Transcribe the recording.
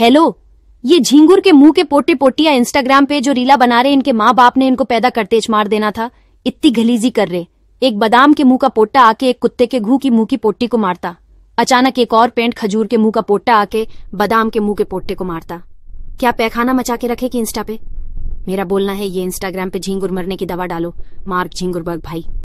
hello ये झिंगुर के मुंह के पोटे पोटिया इंस्टाग्राम पे जो रीला बना रहे इनके माँ बाप ने इनको पैदा करते मार देना था इतनी गलीजी कर रहे एक बादाम के मुंह का पोटा आके एक कुत्ते के घू की मुंह की पोटी को मारता अचानक एक और पेंट खजूर के मुंह का पोटा आके बादाम के मुंह के पोटे को मारता क्या पैखाना मचा के रखे कि इंस्टा पे मेरा बोलना है ये इंस्टाग्राम पे झिंगुर मरने की दवा डालो मार्क झींगुरबर्ग भाई